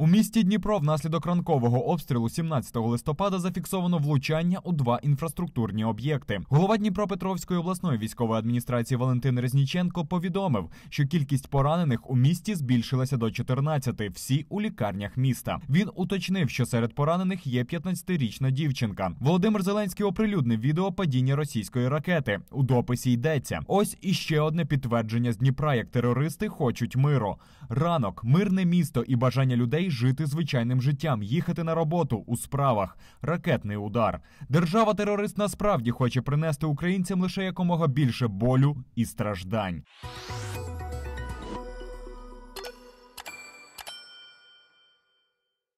У місті Дніпро внаслідок ранкового обстрілу 17 листопада зафіксовано влучання у два інфраструктурні об'єкти. Голова Дніпропетровської обласної військової адміністрації Валентин Резніченко повідомив, що кількість поранених у місті збільшилася до 14, всі у лікарнях міста. Він уточнив, що серед поранених є 15-річна дівчинка. Володимир Зеленський оприлюднив відео падіння російської ракети. У дописі йдеться: ось іще одне підтвердження з Дніпра, як терористи хочуть миру. Ранок, мирне місто і бажання людей людей жити звичайним життям, їхати на роботу у справах, ракетний удар. Держава-терорист насправді хоче принести українцям лише якомога більше болю і страждань.